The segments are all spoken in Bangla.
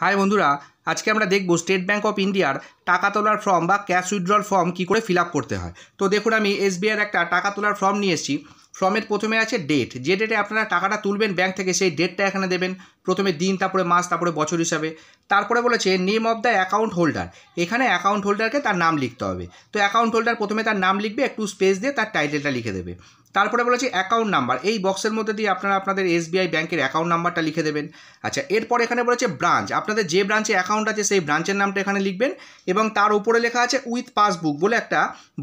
হাই বন্ধুরা আজকে আমরা দেখব স্টেট ব্যাঙ্ক অফ ইন্ডিয়ার টাকা তোলার ফর্ম বা ক্যাশ উইথড্রল ফর্ম কী করে ফিল করতে হয় তো দেখুন আমি এসবিআইয়ের একটা টাকা তোলার ফর্ম নিয়ে এসেছি ফর্মের প্রথমে আছে ডেট যে ডেটে আপনারা টাকাটা তুলবেন ব্যাংক থেকে সেই ডেটটা এখানে দেবেন প্রথমে দিন তারপরে মাস তারপরে বছর হিসাবে তারপরে বলেছে name of the account holder এখানে অ্যাকাউন্ট হোল্ডারকে তার নাম লিখতে হবে তো অ্যাকাউন্ট হোল্ডার প্রথমে তার নাম লিখবে একটু স্পেস দিয়ে তার টাইটেলটা লিখে দেবে তারপরে বলেছে অ্যাকাউন্ট নাম্বার এই বক্সের মধ্যে দিয়ে আপনারা আপনাদের এসবিআই ব্যাংকের অ্যাকাউন্ট নাম্বারটা লিখে দেবেন আচ্ছা এরপর এখানে বলেছে ব্রাঞ্চ আপনাদের যে ব্রাঞ্চে অ্যাকাউন্ট আছে সেই ব্রাঞ্চের নামটা এখানে লিখবেন এবং তার উপরে লেখা আছে উইথ পাসবুক বলে একটা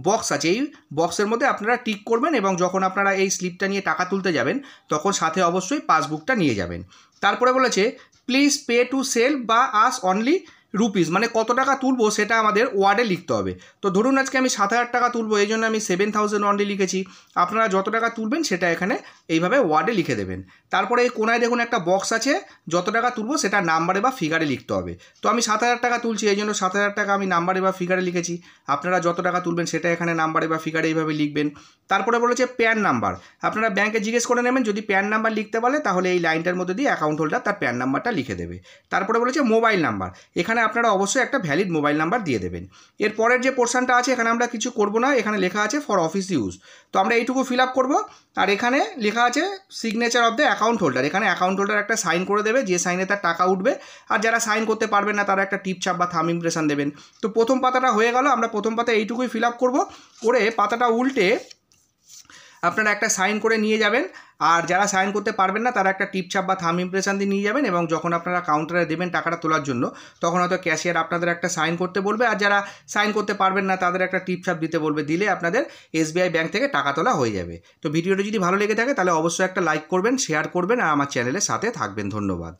বক্স আছে এই বক্সের মধ্যে আপনারা টিক করবেন এবং যখন আপনারা এই স্লিপটা নিয়ে টাকা তুলতে যাবেন তখন সাথে অবশ্যই পাসবুকটা নিয়ে যাবেন তারপরে বলেছে প্লিজ পে টু সেল বা আস অনলি রুপিস মানে কত টাকা তুলবো সেটা আমাদের ওয়ার্ডে লিখতে হবে তো ধরুন আজকে আমি সাত হাজার টাকা তুলবো এই জন্য আমি সেভেন থাউজেন্ড অনলি লিখেছি আপনারা যত টাকা তুলবেন সেটা এখানে এইভাবে ওয়ার্ডে লিখে দেবেন তারপরে এই কোনায় দেখুন একটা বক্স আছে যত টাকা তুলবো সেটা নাম্বারে বা ফিগারে লিখতে হবে তো আমি সাত হাজার টাকা তুলছি এই জন্য সাত হাজার টাকা আমি নাম্বারে বা ফিগারে লিখেছি আপনারা যত টাকা তুলবেন সেটা এখানে নাম্বারে বা ফিগারে এইভাবে লিখবেন তারপরে বলেছে প্যান নাম্বার আপনারা ব্যাংকে জিজ্ঞেস করে নেবেন যদি প্যান নাম্বার লিখতে বলে তাহলে এই লাইনটার মধ্যে দিয়ে অ্যাকাউন্ট হোল্ডার তার প্যান নাম্বারটা লিখে দেবে তারপরে বলেছে মোবাইল নাম্বার এখানে আপনারা অবশ্যই একটা ভ্যালিড মোবাইল নাম্বার দিয়ে দেবেন এর পরের যে পোর্শনটা আছে এখানে আমরা কিছু করব না এখানে লেখা আছে ফর অফিস ইউজ তো আমরা এইটুকু ফিল আপ করবো আর এখানে লেখা আছে signature of the account holder এখানে অ্যাকাউন্ট হোল্ডার একটা সাইন করে দেবে যে সাইনে তার টাকা উঠবে আর যারা সাইন করতে পারবেন না তারা একটা টিপচাপ বা থাম ইমপ্রেশন দেবেন তো প্রথম পাতাটা হয়ে গেল আমরা প্রথম পাতা এইটুকুই ফিল আপ করবো করে পাতাটা উল্টে আপনারা একটা সাইন করে নিয়ে যাবেন আর যারা সাইন করতে পারবেন না তারা একটা টিপছাপ বা থাম ইমপ্রেশন দিয়ে নিয়ে যাবেন এবং যখন আপনারা কাউন্টারে দেবেন টাকাটা তোলার জন্য তখন হয়তো ক্যাশিয়ার আপনাদের একটা সাইন করতে বলবে আর যারা সাইন করতে পারবেন না তাদের একটা টিপছাপ দিতে বলবে দিলে আপনাদের এসবিআই ব্যাংক থেকে টাকা তোলা হয়ে যাবে তো ভিডিওটি যদি ভালো লেগে থাকে তাহলে অবশ্যই একটা লাইক করবেন শেয়ার করবেন আর আমার চ্যানেলের সাথে থাকবেন ধন্যবাদ